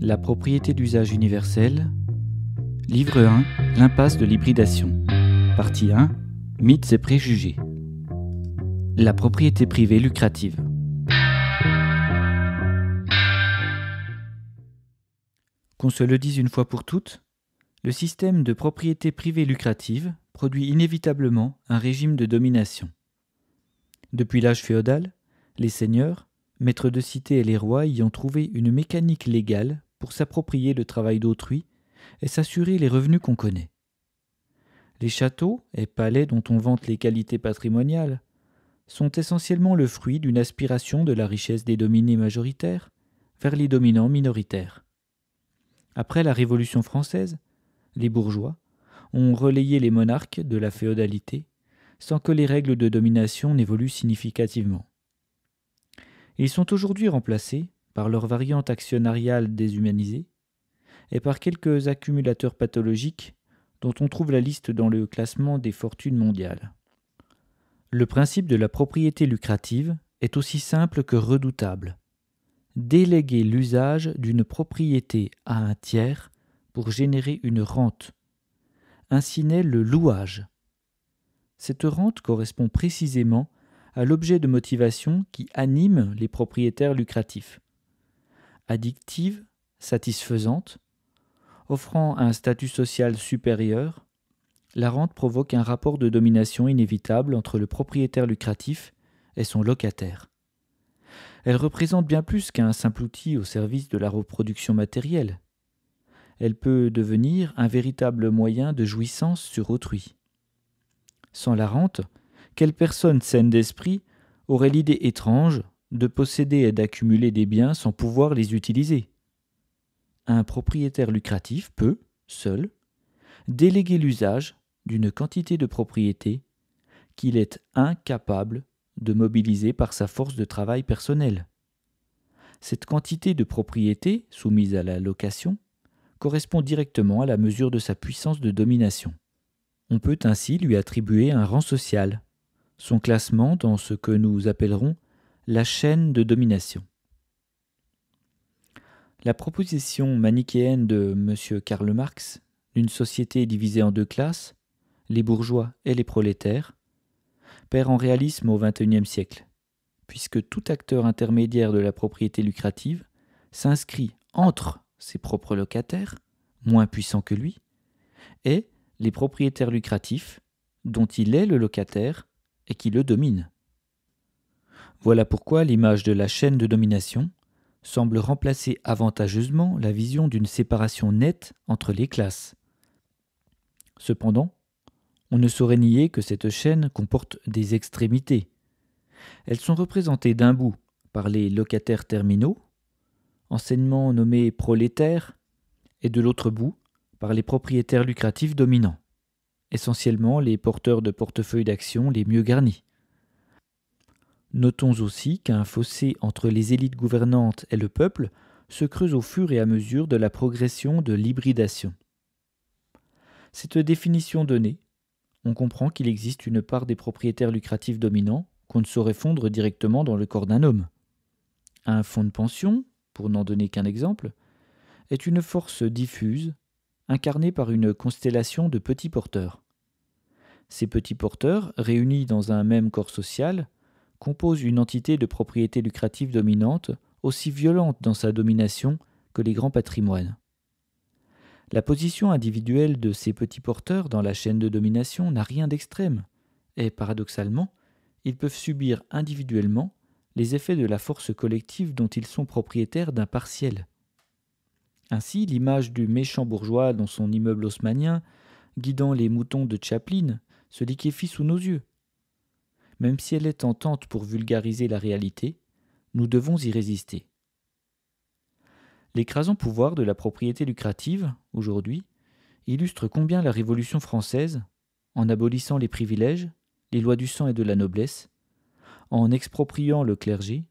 La propriété d'usage universel. Livre 1. L'impasse de l'hybridation. Partie 1. Mythes et préjugés. La propriété privée lucrative. Qu'on se le dise une fois pour toutes, le système de propriété privée lucrative produit inévitablement un régime de domination. Depuis l'âge féodal, les seigneurs, maîtres de cité et les rois y ont trouvé une mécanique légale pour s'approprier le travail d'autrui et s'assurer les revenus qu'on connaît. Les châteaux et palais dont on vante les qualités patrimoniales sont essentiellement le fruit d'une aspiration de la richesse des dominés majoritaires vers les dominants minoritaires. Après la Révolution française, les bourgeois ont relayé les monarques de la féodalité sans que les règles de domination n'évoluent significativement. Ils sont aujourd'hui remplacés par leur variante actionnariale déshumanisée, et par quelques accumulateurs pathologiques dont on trouve la liste dans le classement des fortunes mondiales. Le principe de la propriété lucrative est aussi simple que redoutable. Déléguer l'usage d'une propriété à un tiers pour générer une rente. Ainsi naît le louage. Cette rente correspond précisément à l'objet de motivation qui anime les propriétaires lucratifs addictive, satisfaisante, offrant un statut social supérieur, la rente provoque un rapport de domination inévitable entre le propriétaire lucratif et son locataire. Elle représente bien plus qu'un simple outil au service de la reproduction matérielle. Elle peut devenir un véritable moyen de jouissance sur autrui. Sans la rente, quelle personne saine d'esprit aurait l'idée étrange de posséder et d'accumuler des biens sans pouvoir les utiliser. Un propriétaire lucratif peut, seul, déléguer l'usage d'une quantité de propriétés qu'il est incapable de mobiliser par sa force de travail personnelle. Cette quantité de propriété soumise à la location correspond directement à la mesure de sa puissance de domination. On peut ainsi lui attribuer un rang social. Son classement dans ce que nous appellerons la chaîne de domination. La proposition manichéenne de M. Karl Marx d'une société divisée en deux classes, les bourgeois et les prolétaires, perd en réalisme au XXIe siècle, puisque tout acteur intermédiaire de la propriété lucrative s'inscrit entre ses propres locataires, moins puissants que lui, et les propriétaires lucratifs, dont il est le locataire et qui le dominent. Voilà pourquoi l'image de la chaîne de domination semble remplacer avantageusement la vision d'une séparation nette entre les classes. Cependant, on ne saurait nier que cette chaîne comporte des extrémités. Elles sont représentées d'un bout par les locataires terminaux, enseignement nommés prolétaires, et de l'autre bout par les propriétaires lucratifs dominants, essentiellement les porteurs de portefeuilles d'actions les mieux garnis. Notons aussi qu'un fossé entre les élites gouvernantes et le peuple se creuse au fur et à mesure de la progression de l'hybridation. Cette définition donnée, on comprend qu'il existe une part des propriétaires lucratifs dominants qu'on ne saurait fondre directement dans le corps d'un homme. Un fonds de pension, pour n'en donner qu'un exemple, est une force diffuse, incarnée par une constellation de petits porteurs. Ces petits porteurs, réunis dans un même corps social, compose une entité de propriété lucrative dominante aussi violente dans sa domination que les grands patrimoines. La position individuelle de ces petits porteurs dans la chaîne de domination n'a rien d'extrême, et paradoxalement, ils peuvent subir individuellement les effets de la force collective dont ils sont propriétaires d'un partiel. Ainsi, l'image du méchant bourgeois dans son immeuble haussmanien, guidant les moutons de Chaplin, se liquéfie sous nos yeux même si elle est tentante pour vulgariser la réalité, nous devons y résister. L'écrasant pouvoir de la propriété lucrative, aujourd'hui, illustre combien la Révolution française, en abolissant les privilèges, les lois du sang et de la noblesse, en expropriant le clergé,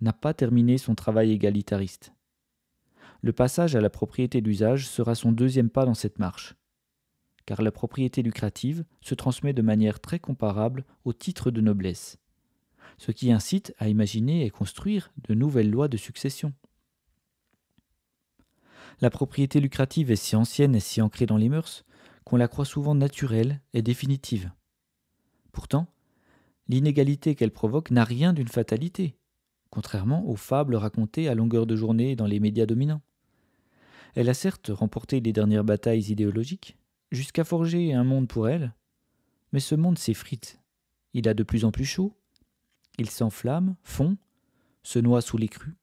n'a pas terminé son travail égalitariste. Le passage à la propriété d'usage sera son deuxième pas dans cette marche car la propriété lucrative se transmet de manière très comparable au titre de noblesse, ce qui incite à imaginer et construire de nouvelles lois de succession. La propriété lucrative est si ancienne et si ancrée dans les mœurs qu'on la croit souvent naturelle et définitive. Pourtant, l'inégalité qu'elle provoque n'a rien d'une fatalité, contrairement aux fables racontées à longueur de journée dans les médias dominants. Elle a certes remporté les dernières batailles idéologiques, jusqu'à forger un monde pour elle. Mais ce monde s'effrite. Il a de plus en plus chaud. Il s'enflamme, fond, se noie sous les crues.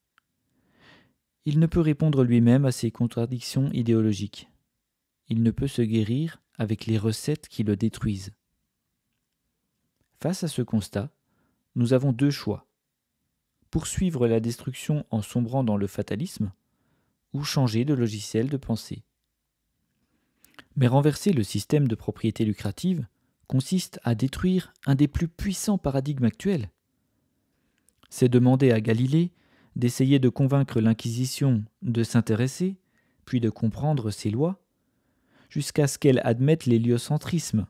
Il ne peut répondre lui-même à ses contradictions idéologiques. Il ne peut se guérir avec les recettes qui le détruisent. Face à ce constat, nous avons deux choix. Poursuivre la destruction en sombrant dans le fatalisme, ou changer de logiciel de pensée. Mais renverser le système de propriété lucrative consiste à détruire un des plus puissants paradigmes actuels. C'est demander à Galilée d'essayer de convaincre l'Inquisition de s'intéresser, puis de comprendre ses lois, jusqu'à ce qu'elle admette l'héliocentrisme.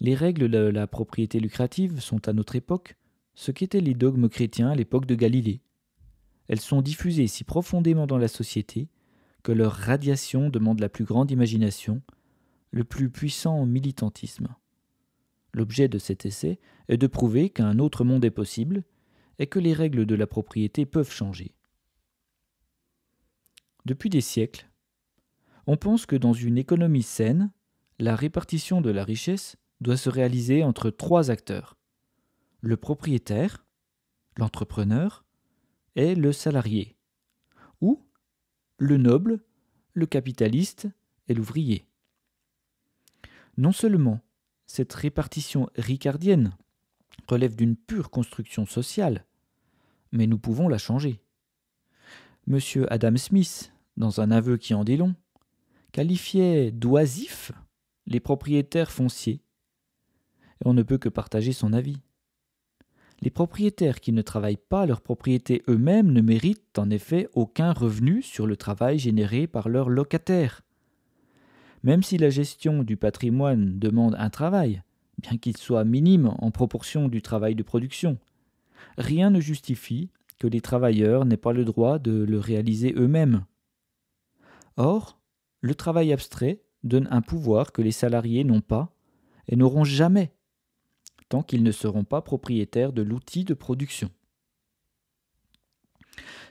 Les règles de la propriété lucrative sont à notre époque ce qu'étaient les dogmes chrétiens à l'époque de Galilée. Elles sont diffusées si profondément dans la société que leur radiation demande la plus grande imagination, le plus puissant militantisme. L'objet de cet essai est de prouver qu'un autre monde est possible et que les règles de la propriété peuvent changer. Depuis des siècles, on pense que dans une économie saine, la répartition de la richesse doit se réaliser entre trois acteurs. Le propriétaire, l'entrepreneur et le salarié le noble, le capitaliste et l'ouvrier. Non seulement cette répartition ricardienne relève d'une pure construction sociale, mais nous pouvons la changer. M. Adam Smith, dans un aveu qui en est long, qualifiait d'oisifs les propriétaires fonciers. Et on ne peut que partager son avis. Les propriétaires qui ne travaillent pas leurs propriétés eux-mêmes ne méritent en effet aucun revenu sur le travail généré par leurs locataires. Même si la gestion du patrimoine demande un travail, bien qu'il soit minime en proportion du travail de production, rien ne justifie que les travailleurs n'aient pas le droit de le réaliser eux-mêmes. Or, le travail abstrait donne un pouvoir que les salariés n'ont pas et n'auront jamais tant qu'ils ne seront pas propriétaires de l'outil de production.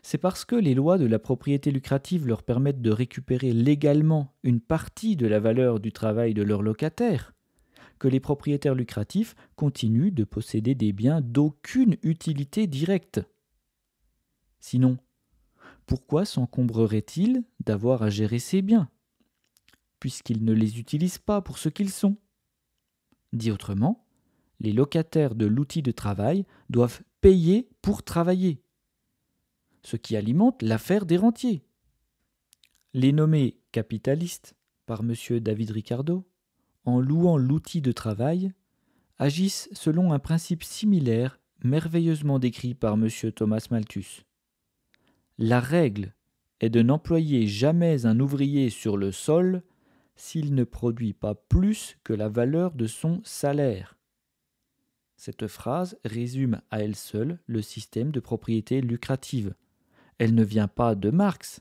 C'est parce que les lois de la propriété lucrative leur permettent de récupérer légalement une partie de la valeur du travail de leurs locataires que les propriétaires lucratifs continuent de posséder des biens d'aucune utilité directe. Sinon, pourquoi s'encombreraient-ils d'avoir à gérer ces biens Puisqu'ils ne les utilisent pas pour ce qu'ils sont. Dit autrement, les locataires de l'outil de travail doivent payer pour travailler, ce qui alimente l'affaire des rentiers. Les nommés capitalistes par M. David Ricardo, en louant l'outil de travail, agissent selon un principe similaire merveilleusement décrit par M. Thomas Malthus. La règle est de n'employer jamais un ouvrier sur le sol s'il ne produit pas plus que la valeur de son salaire. Cette phrase résume à elle seule le système de propriété lucrative. Elle ne vient pas de Marx.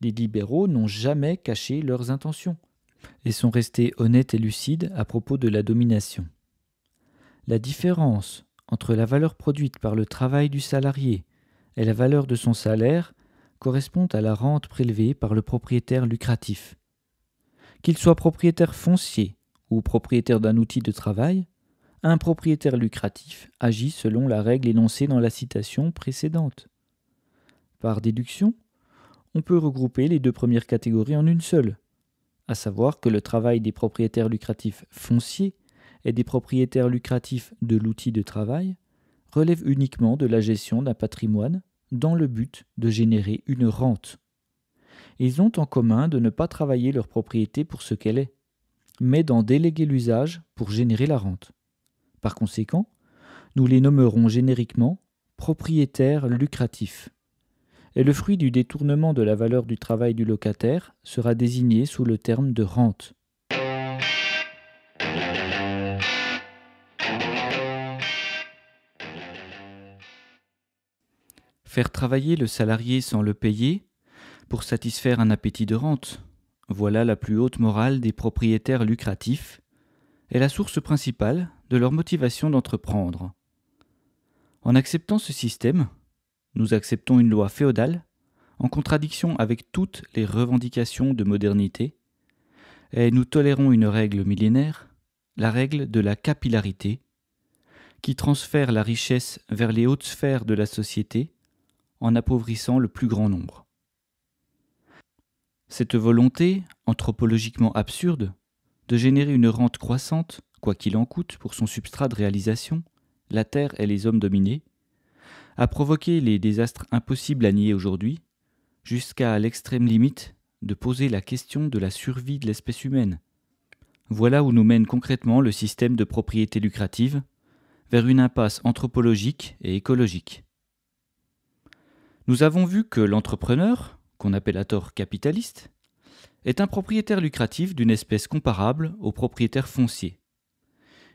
Les libéraux n'ont jamais caché leurs intentions et sont restés honnêtes et lucides à propos de la domination. La différence entre la valeur produite par le travail du salarié et la valeur de son salaire correspond à la rente prélevée par le propriétaire lucratif. Qu'il soit propriétaire foncier ou propriétaire d'un outil de travail, un propriétaire lucratif agit selon la règle énoncée dans la citation précédente. Par déduction, on peut regrouper les deux premières catégories en une seule, à savoir que le travail des propriétaires lucratifs fonciers et des propriétaires lucratifs de l'outil de travail relève uniquement de la gestion d'un patrimoine dans le but de générer une rente. Ils ont en commun de ne pas travailler leur propriété pour ce qu'elle est, mais d'en déléguer l'usage pour générer la rente. Par conséquent, nous les nommerons génériquement propriétaires lucratifs. Et le fruit du détournement de la valeur du travail du locataire sera désigné sous le terme de rente. Faire travailler le salarié sans le payer pour satisfaire un appétit de rente, voilà la plus haute morale des propriétaires lucratifs, et la source principale de leur motivation d'entreprendre. En acceptant ce système, nous acceptons une loi féodale, en contradiction avec toutes les revendications de modernité, et nous tolérons une règle millénaire, la règle de la capillarité, qui transfère la richesse vers les hautes sphères de la société en appauvrissant le plus grand nombre. Cette volonté, anthropologiquement absurde, de générer une rente croissante quoi qu'il en coûte pour son substrat de réalisation, la Terre et les hommes dominés, a provoqué les désastres impossibles à nier aujourd'hui, jusqu'à l'extrême limite de poser la question de la survie de l'espèce humaine. Voilà où nous mène concrètement le système de propriété lucrative, vers une impasse anthropologique et écologique. Nous avons vu que l'entrepreneur, qu'on appelle à tort capitaliste, est un propriétaire lucratif d'une espèce comparable au propriétaire foncier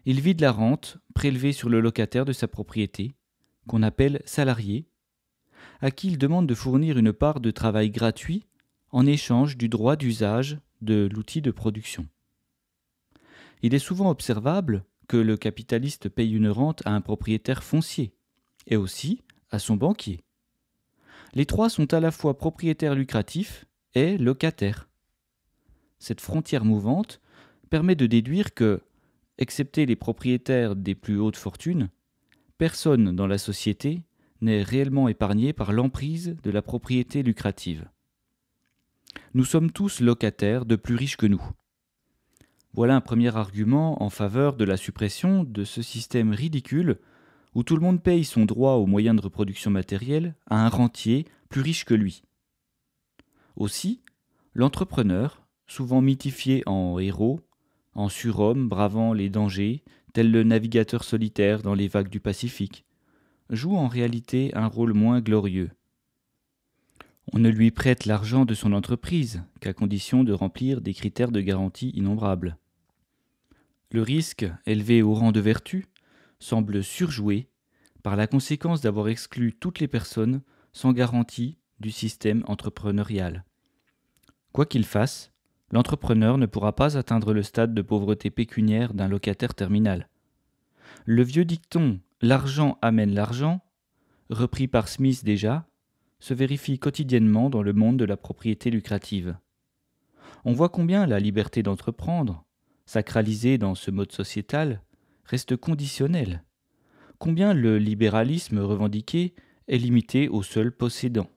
il vide la rente prélevée sur le locataire de sa propriété, qu'on appelle salarié, à qui il demande de fournir une part de travail gratuit en échange du droit d'usage de l'outil de production. Il est souvent observable que le capitaliste paye une rente à un propriétaire foncier, et aussi à son banquier. Les trois sont à la fois propriétaires lucratifs et locataires. Cette frontière mouvante permet de déduire que, Excepté les propriétaires des plus hautes fortunes, personne dans la société n'est réellement épargné par l'emprise de la propriété lucrative. Nous sommes tous locataires de plus riches que nous. Voilà un premier argument en faveur de la suppression de ce système ridicule où tout le monde paye son droit aux moyens de reproduction matérielle à un rentier plus riche que lui. Aussi, l'entrepreneur, souvent mythifié en héros en surhomme bravant les dangers, tel le navigateur solitaire dans les vagues du Pacifique, joue en réalité un rôle moins glorieux. On ne lui prête l'argent de son entreprise qu'à condition de remplir des critères de garantie innombrables. Le risque, élevé au rang de vertu, semble surjoué par la conséquence d'avoir exclu toutes les personnes sans garantie du système entrepreneurial. Quoi qu'il fasse, l'entrepreneur ne pourra pas atteindre le stade de pauvreté pécuniaire d'un locataire terminal. Le vieux dicton L'argent amène l'argent, repris par Smith déjà, se vérifie quotidiennement dans le monde de la propriété lucrative. On voit combien la liberté d'entreprendre, sacralisée dans ce mode sociétal, reste conditionnelle, combien le libéralisme revendiqué est limité au seul possédant.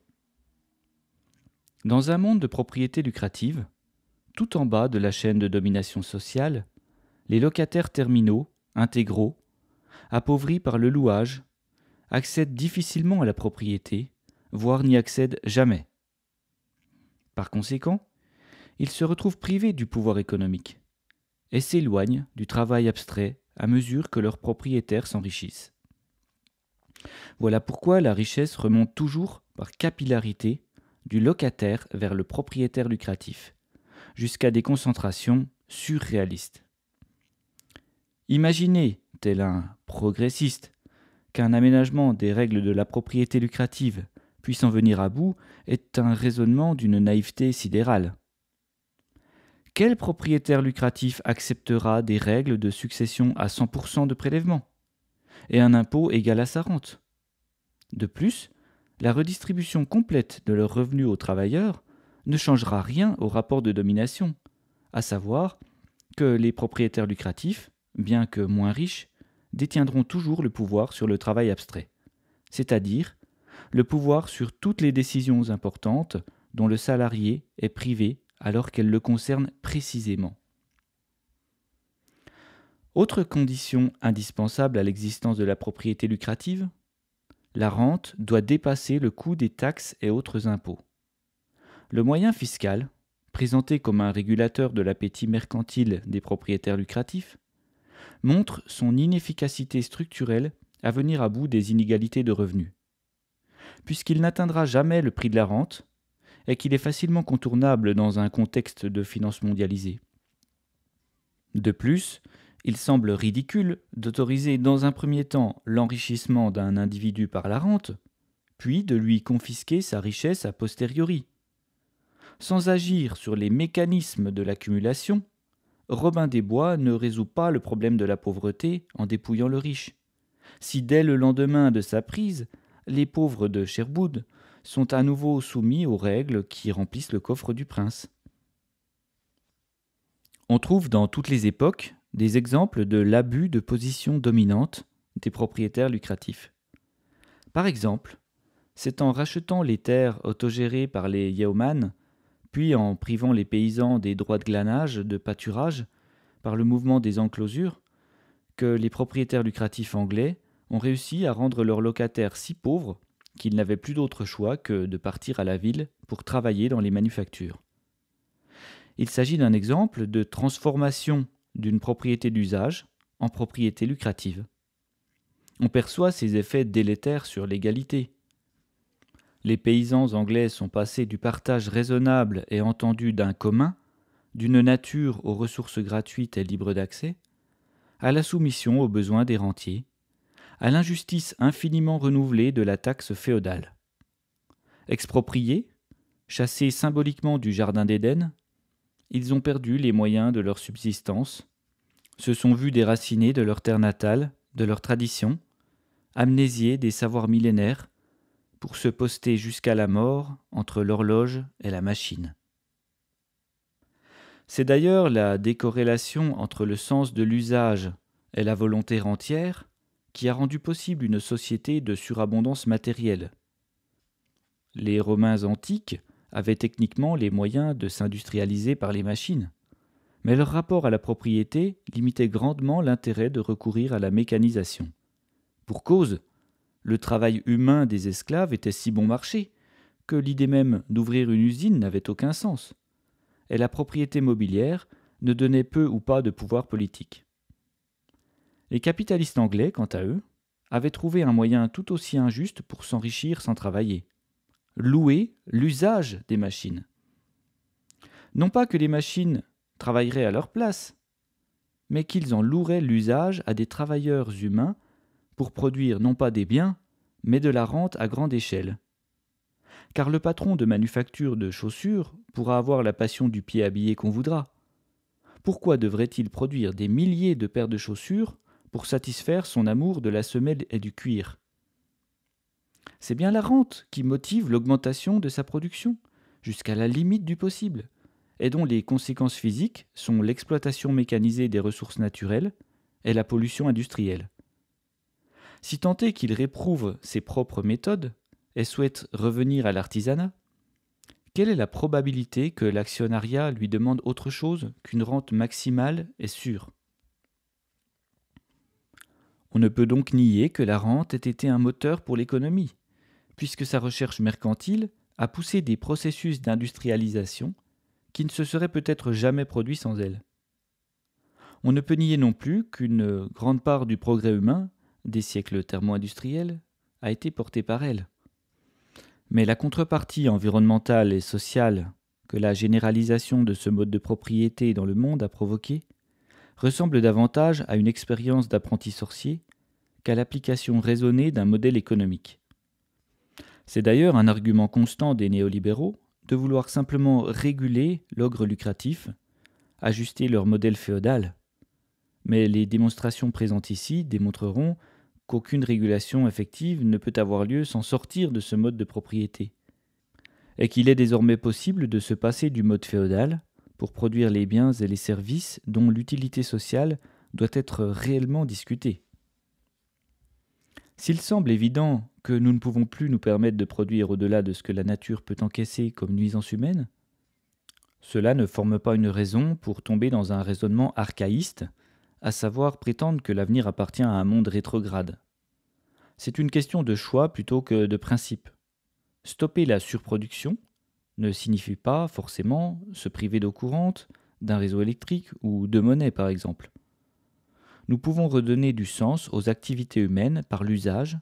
Dans un monde de propriété lucrative, tout en bas de la chaîne de domination sociale, les locataires terminaux, intégraux, appauvris par le louage, accèdent difficilement à la propriété, voire n'y accèdent jamais. Par conséquent, ils se retrouvent privés du pouvoir économique et s'éloignent du travail abstrait à mesure que leurs propriétaires s'enrichissent. Voilà pourquoi la richesse remonte toujours par capillarité du locataire vers le propriétaire lucratif, jusqu'à des concentrations surréalistes. Imaginez, tel un progressiste, qu'un aménagement des règles de la propriété lucrative puisse en venir à bout est un raisonnement d'une naïveté sidérale. Quel propriétaire lucratif acceptera des règles de succession à 100% de prélèvement et un impôt égal à sa rente De plus, la redistribution complète de leurs revenus aux travailleurs ne changera rien au rapport de domination, à savoir que les propriétaires lucratifs, bien que moins riches, détiendront toujours le pouvoir sur le travail abstrait, c'est-à-dire le pouvoir sur toutes les décisions importantes dont le salarié est privé alors qu'elles le concernent précisément. Autre condition indispensable à l'existence de la propriété lucrative, la rente doit dépasser le coût des taxes et autres impôts. Le moyen fiscal, présenté comme un régulateur de l'appétit mercantile des propriétaires lucratifs, montre son inefficacité structurelle à venir à bout des inégalités de revenus. Puisqu'il n'atteindra jamais le prix de la rente, et qu'il est facilement contournable dans un contexte de finance mondialisée. De plus, il semble ridicule d'autoriser dans un premier temps l'enrichissement d'un individu par la rente, puis de lui confisquer sa richesse a posteriori, sans agir sur les mécanismes de l'accumulation, Robin des Bois ne résout pas le problème de la pauvreté en dépouillant le riche. Si dès le lendemain de sa prise, les pauvres de Sherwood sont à nouveau soumis aux règles qui remplissent le coffre du prince. On trouve dans toutes les époques des exemples de l'abus de position dominante des propriétaires lucratifs. Par exemple, c'est en rachetant les terres autogérées par les yeoman puis, en privant les paysans des droits de glanage, de pâturage, par le mouvement des enclosures, que les propriétaires lucratifs anglais ont réussi à rendre leurs locataires si pauvres qu'ils n'avaient plus d'autre choix que de partir à la ville pour travailler dans les manufactures. Il s'agit d'un exemple de transformation d'une propriété d'usage en propriété lucrative. On perçoit ces effets délétères sur l'égalité, les paysans anglais sont passés du partage raisonnable et entendu d'un commun, d'une nature aux ressources gratuites et libres d'accès, à la soumission aux besoins des rentiers, à l'injustice infiniment renouvelée de la taxe féodale. Expropriés, chassés symboliquement du Jardin d'Éden, ils ont perdu les moyens de leur subsistance, se sont vus déracinés de leur terre natale, de leur tradition, amnésiés des savoirs millénaires, pour se poster jusqu'à la mort entre l'horloge et la machine. C'est d'ailleurs la décorrélation entre le sens de l'usage et la volonté entière qui a rendu possible une société de surabondance matérielle. Les Romains antiques avaient techniquement les moyens de s'industrialiser par les machines, mais leur rapport à la propriété limitait grandement l'intérêt de recourir à la mécanisation. Pour cause, le travail humain des esclaves était si bon marché que l'idée même d'ouvrir une usine n'avait aucun sens. Et la propriété mobilière ne donnait peu ou pas de pouvoir politique. Les capitalistes anglais, quant à eux, avaient trouvé un moyen tout aussi injuste pour s'enrichir sans travailler. Louer l'usage des machines. Non pas que les machines travailleraient à leur place, mais qu'ils en loueraient l'usage à des travailleurs humains pour produire non pas des biens, mais de la rente à grande échelle. Car le patron de manufacture de chaussures pourra avoir la passion du pied habillé qu'on voudra. Pourquoi devrait-il produire des milliers de paires de chaussures pour satisfaire son amour de la semelle et du cuir C'est bien la rente qui motive l'augmentation de sa production, jusqu'à la limite du possible, et dont les conséquences physiques sont l'exploitation mécanisée des ressources naturelles et la pollution industrielle. Si tant est qu'il réprouve ses propres méthodes et souhaite revenir à l'artisanat, quelle est la probabilité que l'actionnariat lui demande autre chose qu'une rente maximale et sûre On ne peut donc nier que la rente ait été un moteur pour l'économie, puisque sa recherche mercantile a poussé des processus d'industrialisation qui ne se seraient peut-être jamais produits sans elle. On ne peut nier non plus qu'une grande part du progrès humain des siècles thermo-industriels a été portée par elle. Mais la contrepartie environnementale et sociale que la généralisation de ce mode de propriété dans le monde a provoqué ressemble davantage à une expérience d'apprenti sorcier qu'à l'application raisonnée d'un modèle économique. C'est d'ailleurs un argument constant des néolibéraux de vouloir simplement réguler l'ogre lucratif, ajuster leur modèle féodal. Mais les démonstrations présentes ici démontreront qu'aucune régulation effective ne peut avoir lieu sans sortir de ce mode de propriété, et qu'il est désormais possible de se passer du mode féodal pour produire les biens et les services dont l'utilité sociale doit être réellement discutée. S'il semble évident que nous ne pouvons plus nous permettre de produire au-delà de ce que la nature peut encaisser comme nuisance humaine, cela ne forme pas une raison pour tomber dans un raisonnement archaïste à savoir prétendre que l'avenir appartient à un monde rétrograde. C'est une question de choix plutôt que de principe. Stopper la surproduction ne signifie pas forcément se priver d'eau courante, d'un réseau électrique ou de monnaie par exemple. Nous pouvons redonner du sens aux activités humaines par l'usage,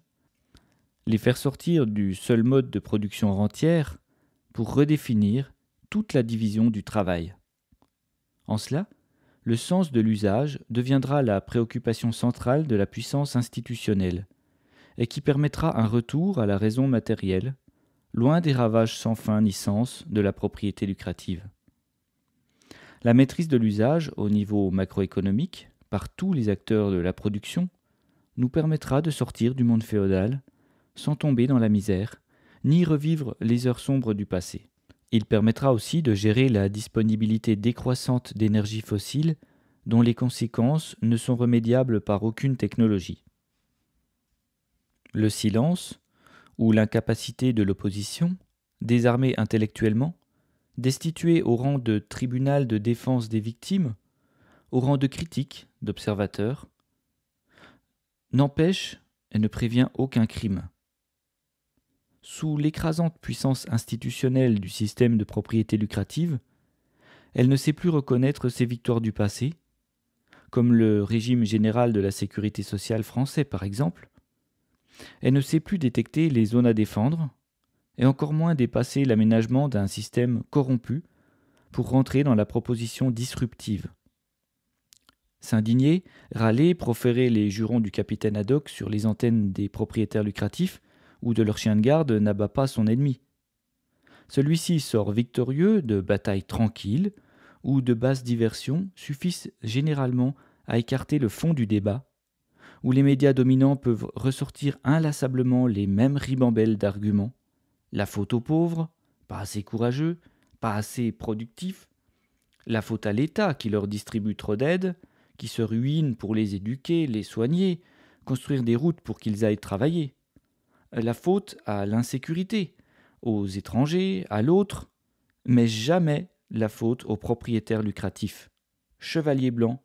les faire sortir du seul mode de production rentière pour redéfinir toute la division du travail. En cela, le sens de l'usage deviendra la préoccupation centrale de la puissance institutionnelle, et qui permettra un retour à la raison matérielle, loin des ravages sans fin ni sens de la propriété lucrative. La maîtrise de l'usage au niveau macroéconomique, par tous les acteurs de la production, nous permettra de sortir du monde féodal, sans tomber dans la misère, ni revivre les heures sombres du passé. Il permettra aussi de gérer la disponibilité décroissante d'énergie fossiles dont les conséquences ne sont remédiables par aucune technologie. Le silence, ou l'incapacité de l'opposition, désarmée intellectuellement, destituée au rang de tribunal de défense des victimes, au rang de critique, d'observateur, n'empêche et ne prévient aucun crime sous l'écrasante puissance institutionnelle du système de propriété lucrative, elle ne sait plus reconnaître ses victoires du passé, comme le régime général de la sécurité sociale français par exemple, elle ne sait plus détecter les zones à défendre, et encore moins dépasser l'aménagement d'un système corrompu pour rentrer dans la proposition disruptive. S'indigner, râler, proférer les jurons du capitaine Haddock sur les antennes des propriétaires lucratifs ou de leur chien de garde n'abat pas son ennemi. Celui-ci sort victorieux de batailles tranquilles ou de basses diversions suffisent généralement à écarter le fond du débat, où les médias dominants peuvent ressortir inlassablement les mêmes ribambelles d'arguments. La faute aux pauvres, pas assez courageux, pas assez productifs, la faute à l'État qui leur distribue trop d'aide, qui se ruine pour les éduquer, les soigner, construire des routes pour qu'ils aillent travailler la faute à l'insécurité, aux étrangers, à l'autre, mais jamais la faute aux propriétaires lucratif. Chevalier blanc,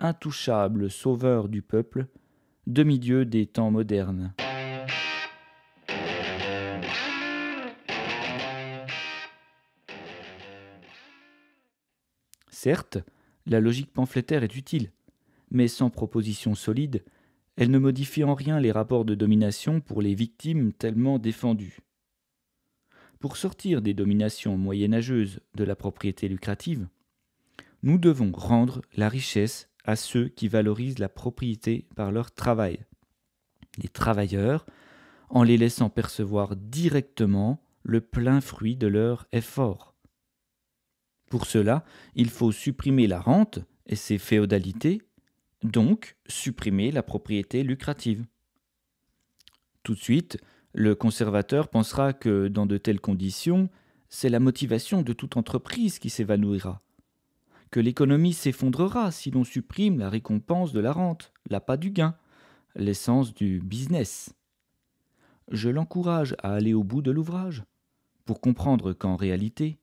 intouchable sauveur du peuple, demi-dieu des temps modernes. Certes, la logique pamphlétaire est utile, mais sans proposition solide, elle ne modifie en rien les rapports de domination pour les victimes tellement défendues. Pour sortir des dominations moyenâgeuses de la propriété lucrative, nous devons rendre la richesse à ceux qui valorisent la propriété par leur travail, les travailleurs, en les laissant percevoir directement le plein fruit de leur effort. Pour cela, il faut supprimer la rente et ses féodalités donc supprimer la propriété lucrative. Tout de suite, le conservateur pensera que dans de telles conditions, c'est la motivation de toute entreprise qui s'évanouira, que l'économie s'effondrera si l'on supprime la récompense de la rente, la l'appât du gain, l'essence du business. Je l'encourage à aller au bout de l'ouvrage, pour comprendre qu'en réalité,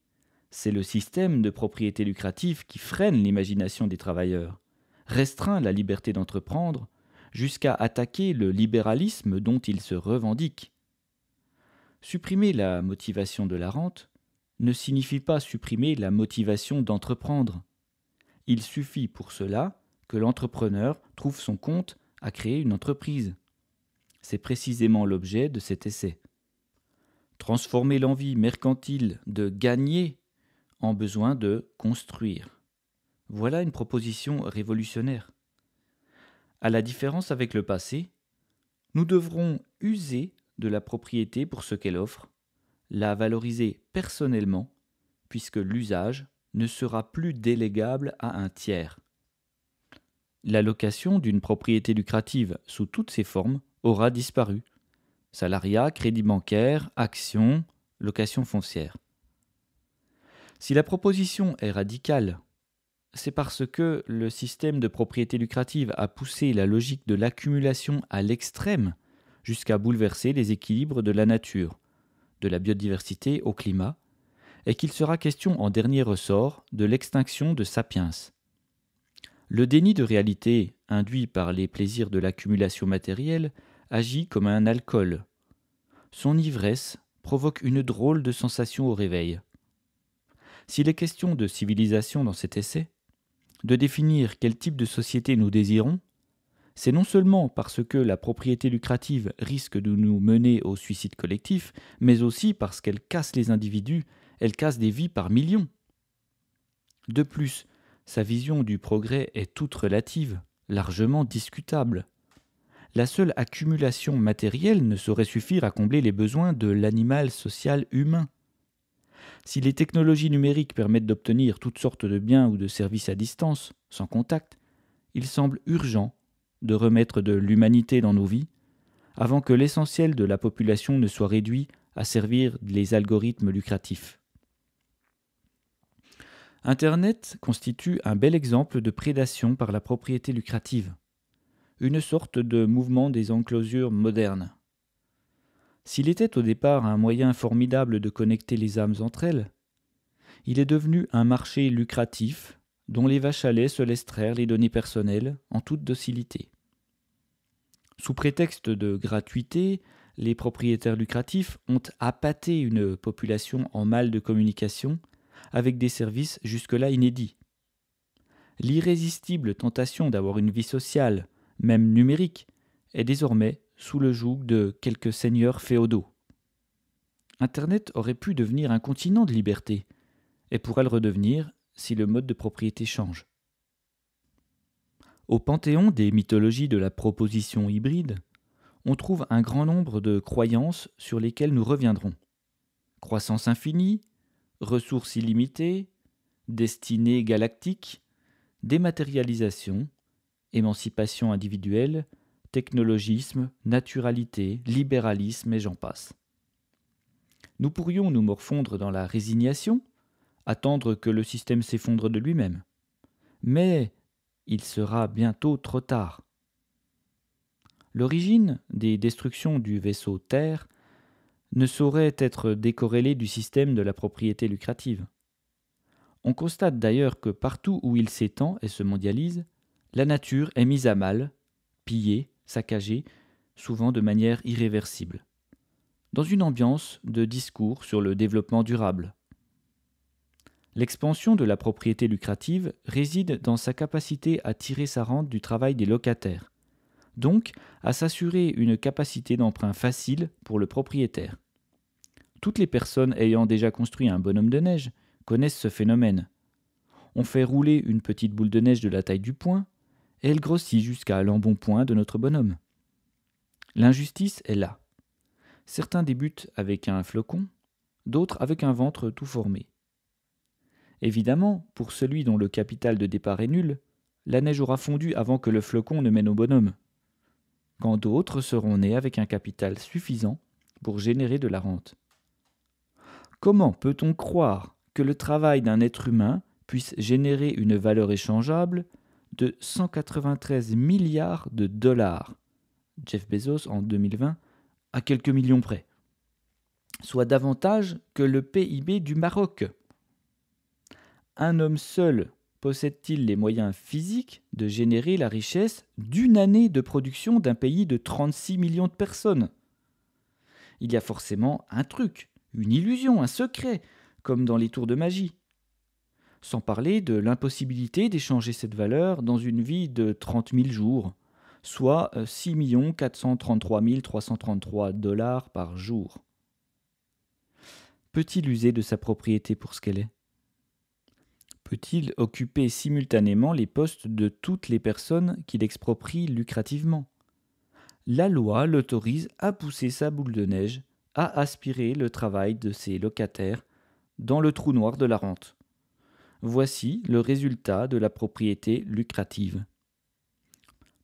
c'est le système de propriété lucrative qui freine l'imagination des travailleurs restreint la liberté d'entreprendre, jusqu'à attaquer le libéralisme dont il se revendique. Supprimer la motivation de la rente ne signifie pas supprimer la motivation d'entreprendre. Il suffit pour cela que l'entrepreneur trouve son compte à créer une entreprise. C'est précisément l'objet de cet essai. Transformer l'envie mercantile de gagner en besoin de construire. Voilà une proposition révolutionnaire. À la différence avec le passé, nous devrons user de la propriété pour ce qu'elle offre, la valoriser personnellement, puisque l'usage ne sera plus délégable à un tiers. La location d'une propriété lucrative sous toutes ses formes aura disparu. Salariat, crédit bancaire, actions, location foncière. Si la proposition est radicale c'est parce que le système de propriété lucrative a poussé la logique de l'accumulation à l'extrême jusqu'à bouleverser les équilibres de la nature, de la biodiversité au climat, et qu'il sera question en dernier ressort de l'extinction de sapiens. Le déni de réalité induit par les plaisirs de l'accumulation matérielle agit comme un alcool. Son ivresse provoque une drôle de sensation au réveil. S'il est question de civilisation dans cet essai, de définir quel type de société nous désirons, c'est non seulement parce que la propriété lucrative risque de nous mener au suicide collectif, mais aussi parce qu'elle casse les individus, elle casse des vies par millions. De plus, sa vision du progrès est toute relative, largement discutable. La seule accumulation matérielle ne saurait suffire à combler les besoins de l'animal social humain. Si les technologies numériques permettent d'obtenir toutes sortes de biens ou de services à distance, sans contact, il semble urgent de remettre de l'humanité dans nos vies, avant que l'essentiel de la population ne soit réduit à servir les algorithmes lucratifs. Internet constitue un bel exemple de prédation par la propriété lucrative, une sorte de mouvement des enclosures modernes. S'il était au départ un moyen formidable de connecter les âmes entre elles, il est devenu un marché lucratif dont les vaches à lait se laissent traire les données personnelles en toute docilité. Sous prétexte de gratuité, les propriétaires lucratifs ont appâté une population en mal de communication avec des services jusque-là inédits. L'irrésistible tentation d'avoir une vie sociale, même numérique, est désormais sous le joug de quelques seigneurs féodaux. Internet aurait pu devenir un continent de liberté, et pourrait le redevenir si le mode de propriété change. Au panthéon des mythologies de la proposition hybride, on trouve un grand nombre de croyances sur lesquelles nous reviendrons. Croissance infinie, ressources illimitées, destinée galactique, dématérialisation, émancipation individuelle, technologisme, naturalité, libéralisme et j'en passe. Nous pourrions nous morfondre dans la résignation, attendre que le système s'effondre de lui-même. Mais il sera bientôt trop tard. L'origine des destructions du vaisseau Terre ne saurait être décorrélée du système de la propriété lucrative. On constate d'ailleurs que partout où il s'étend et se mondialise, la nature est mise à mal, pillée, saccagée, souvent de manière irréversible, dans une ambiance de discours sur le développement durable. L'expansion de la propriété lucrative réside dans sa capacité à tirer sa rente du travail des locataires, donc à s'assurer une capacité d'emprunt facile pour le propriétaire. Toutes les personnes ayant déjà construit un bonhomme de neige connaissent ce phénomène. On fait rouler une petite boule de neige de la taille du poing, elle grossit jusqu'à l'embonpoint de notre bonhomme. L'injustice est là. Certains débutent avec un flocon, d'autres avec un ventre tout formé. Évidemment, pour celui dont le capital de départ est nul, la neige aura fondu avant que le flocon ne mène au bonhomme, quand d'autres seront nés avec un capital suffisant pour générer de la rente. Comment peut-on croire que le travail d'un être humain puisse générer une valeur échangeable de 193 milliards de dollars. Jeff Bezos en 2020 à quelques millions près, soit davantage que le PIB du Maroc. Un homme seul possède-t-il les moyens physiques de générer la richesse d'une année de production d'un pays de 36 millions de personnes Il y a forcément un truc, une illusion, un secret, comme dans les tours de magie sans parler de l'impossibilité d'échanger cette valeur dans une vie de 30 000 jours, soit 6 433 333 dollars par jour. Peut-il user de sa propriété pour ce qu'elle est Peut-il occuper simultanément les postes de toutes les personnes qu'il exproprie lucrativement La loi l'autorise à pousser sa boule de neige, à aspirer le travail de ses locataires dans le trou noir de la rente. Voici le résultat de la propriété lucrative.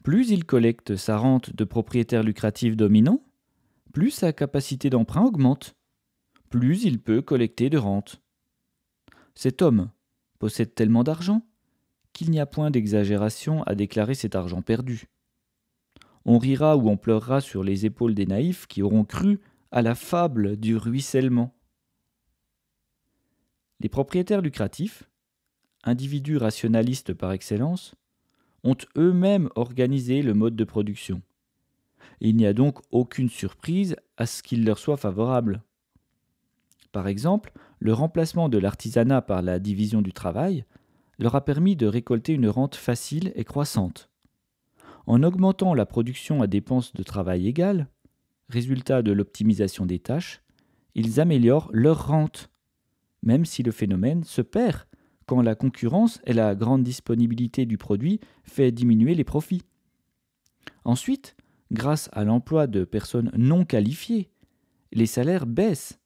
Plus il collecte sa rente de propriétaire lucratif dominant, plus sa capacité d'emprunt augmente, plus il peut collecter de rente. Cet homme possède tellement d'argent qu'il n'y a point d'exagération à déclarer cet argent perdu. On rira ou on pleurera sur les épaules des naïfs qui auront cru à la fable du ruissellement. Les propriétaires lucratifs individus rationalistes par excellence, ont eux-mêmes organisé le mode de production. Il n'y a donc aucune surprise à ce qu'il leur soit favorable. Par exemple, le remplacement de l'artisanat par la division du travail leur a permis de récolter une rente facile et croissante. En augmentant la production à dépenses de travail égales, résultat de l'optimisation des tâches, ils améliorent leur rente, même si le phénomène se perd quand la concurrence et la grande disponibilité du produit fait diminuer les profits. Ensuite, grâce à l'emploi de personnes non qualifiées, les salaires baissent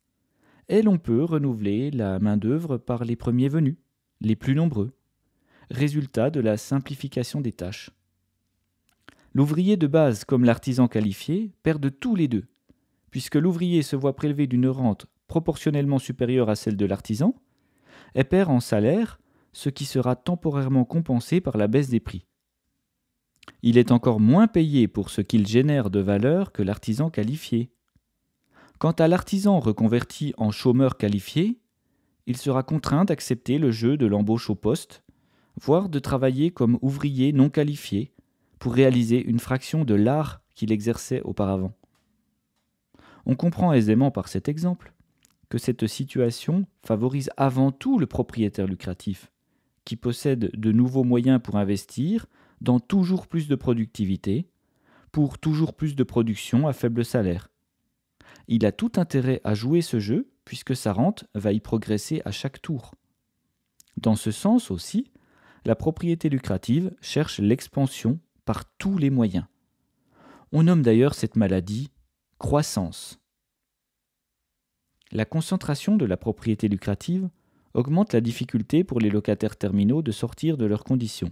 et l'on peut renouveler la main-d'œuvre par les premiers venus, les plus nombreux, résultat de la simplification des tâches. L'ouvrier de base comme l'artisan qualifié perdent tous les deux, puisque l'ouvrier se voit prélever d'une rente proportionnellement supérieure à celle de l'artisan, et perd en salaire, ce qui sera temporairement compensé par la baisse des prix. Il est encore moins payé pour ce qu'il génère de valeur que l'artisan qualifié. Quant à l'artisan reconverti en chômeur qualifié, il sera contraint d'accepter le jeu de l'embauche au poste, voire de travailler comme ouvrier non qualifié, pour réaliser une fraction de l'art qu'il exerçait auparavant. On comprend aisément par cet exemple cette situation favorise avant tout le propriétaire lucratif, qui possède de nouveaux moyens pour investir dans toujours plus de productivité, pour toujours plus de production à faible salaire. Il a tout intérêt à jouer ce jeu puisque sa rente va y progresser à chaque tour. Dans ce sens aussi, la propriété lucrative cherche l'expansion par tous les moyens. On nomme d'ailleurs cette maladie croissance. La concentration de la propriété lucrative augmente la difficulté pour les locataires terminaux de sortir de leurs conditions.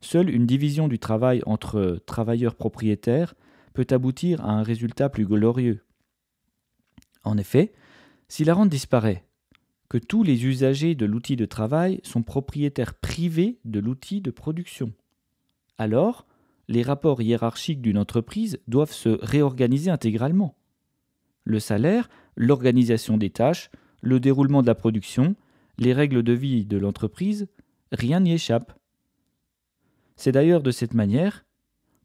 Seule une division du travail entre travailleurs propriétaires peut aboutir à un résultat plus glorieux. En effet, si la rente disparaît, que tous les usagers de l'outil de travail sont propriétaires privés de l'outil de production, alors les rapports hiérarchiques d'une entreprise doivent se réorganiser intégralement. Le salaire l'organisation des tâches, le déroulement de la production, les règles de vie de l'entreprise, rien n'y échappe. C'est d'ailleurs de cette manière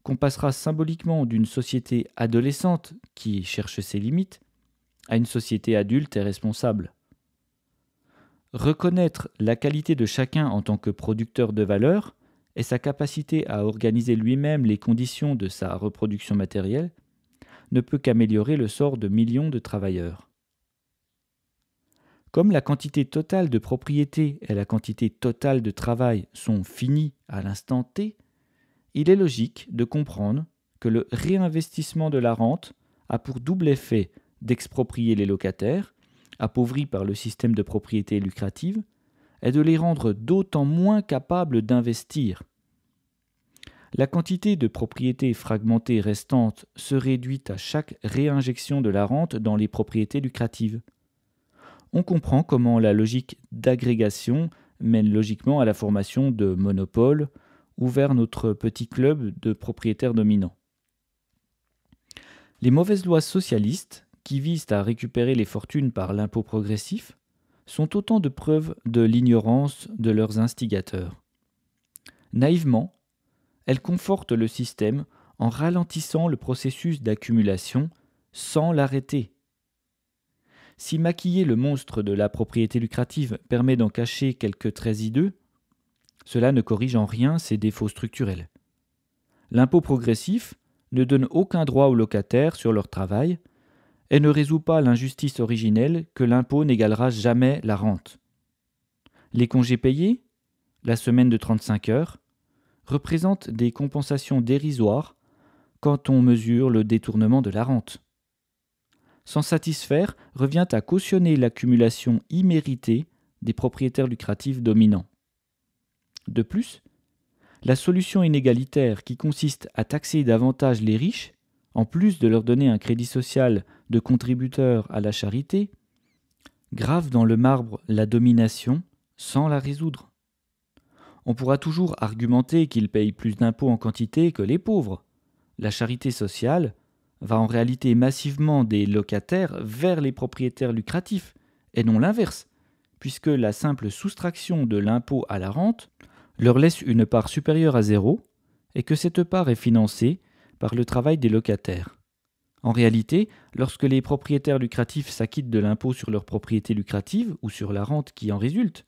qu'on passera symboliquement d'une société adolescente qui cherche ses limites à une société adulte et responsable. Reconnaître la qualité de chacun en tant que producteur de valeur et sa capacité à organiser lui-même les conditions de sa reproduction matérielle ne peut qu'améliorer le sort de millions de travailleurs. Comme la quantité totale de propriétés et la quantité totale de travail sont finies à l'instant t, il est logique de comprendre que le réinvestissement de la rente a pour double effet d'exproprier les locataires, appauvris par le système de propriété lucrative, et de les rendre d'autant moins capables d'investir. La quantité de propriétés fragmentées restantes se réduit à chaque réinjection de la rente dans les propriétés lucratives on comprend comment la logique d'agrégation mène logiquement à la formation de monopoles ou vers notre petit club de propriétaires dominants. Les mauvaises lois socialistes, qui visent à récupérer les fortunes par l'impôt progressif, sont autant de preuves de l'ignorance de leurs instigateurs. Naïvement, elles confortent le système en ralentissant le processus d'accumulation sans l'arrêter si maquiller le monstre de la propriété lucrative permet d'en cacher quelques traits hideux, cela ne corrige en rien ses défauts structurels. L'impôt progressif ne donne aucun droit aux locataires sur leur travail et ne résout pas l'injustice originelle que l'impôt n'égalera jamais la rente. Les congés payés, la semaine de 35 heures, représentent des compensations dérisoires quand on mesure le détournement de la rente. Sans satisfaire revient à cautionner l'accumulation imméritée des propriétaires lucratifs dominants. De plus, la solution inégalitaire qui consiste à taxer davantage les riches, en plus de leur donner un crédit social de contributeur à la charité, grave dans le marbre la domination sans la résoudre. On pourra toujours argumenter qu'ils payent plus d'impôts en quantité que les pauvres. La charité sociale, va en réalité massivement des locataires vers les propriétaires lucratifs, et non l'inverse, puisque la simple soustraction de l'impôt à la rente leur laisse une part supérieure à zéro, et que cette part est financée par le travail des locataires. En réalité, lorsque les propriétaires lucratifs s'acquittent de l'impôt sur leur propriété lucrative ou sur la rente qui en résulte,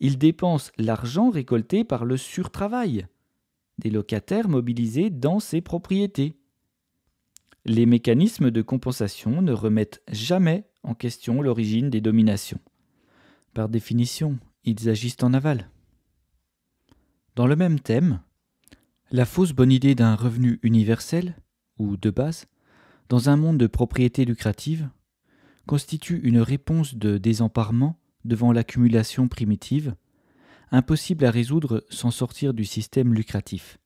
ils dépensent l'argent récolté par le surtravail des locataires mobilisés dans ces propriétés. Les mécanismes de compensation ne remettent jamais en question l'origine des dominations. Par définition, ils agissent en aval. Dans le même thème, la fausse bonne idée d'un revenu universel, ou de base, dans un monde de propriété lucrative, constitue une réponse de désemparement devant l'accumulation primitive, impossible à résoudre sans sortir du système lucratif.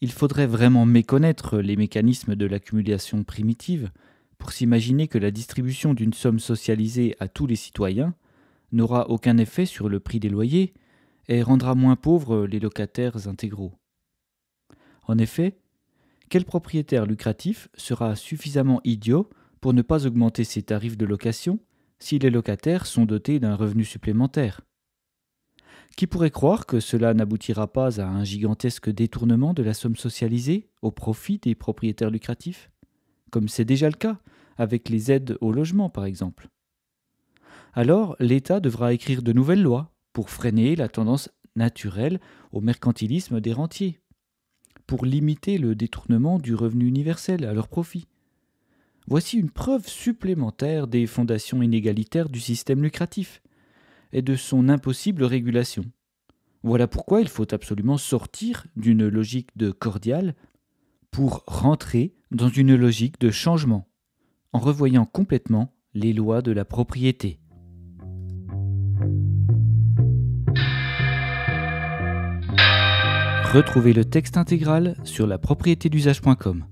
Il faudrait vraiment méconnaître les mécanismes de l'accumulation primitive pour s'imaginer que la distribution d'une somme socialisée à tous les citoyens n'aura aucun effet sur le prix des loyers et rendra moins pauvres les locataires intégraux. En effet, quel propriétaire lucratif sera suffisamment idiot pour ne pas augmenter ses tarifs de location si les locataires sont dotés d'un revenu supplémentaire qui pourrait croire que cela n'aboutira pas à un gigantesque détournement de la somme socialisée au profit des propriétaires lucratifs Comme c'est déjà le cas avec les aides au logement par exemple. Alors l'État devra écrire de nouvelles lois pour freiner la tendance naturelle au mercantilisme des rentiers, pour limiter le détournement du revenu universel à leur profit. Voici une preuve supplémentaire des fondations inégalitaires du système lucratif et de son impossible régulation. Voilà pourquoi il faut absolument sortir d'une logique de cordial pour rentrer dans une logique de changement, en revoyant complètement les lois de la propriété. Retrouvez le texte intégral sur la propriété d'usage.com.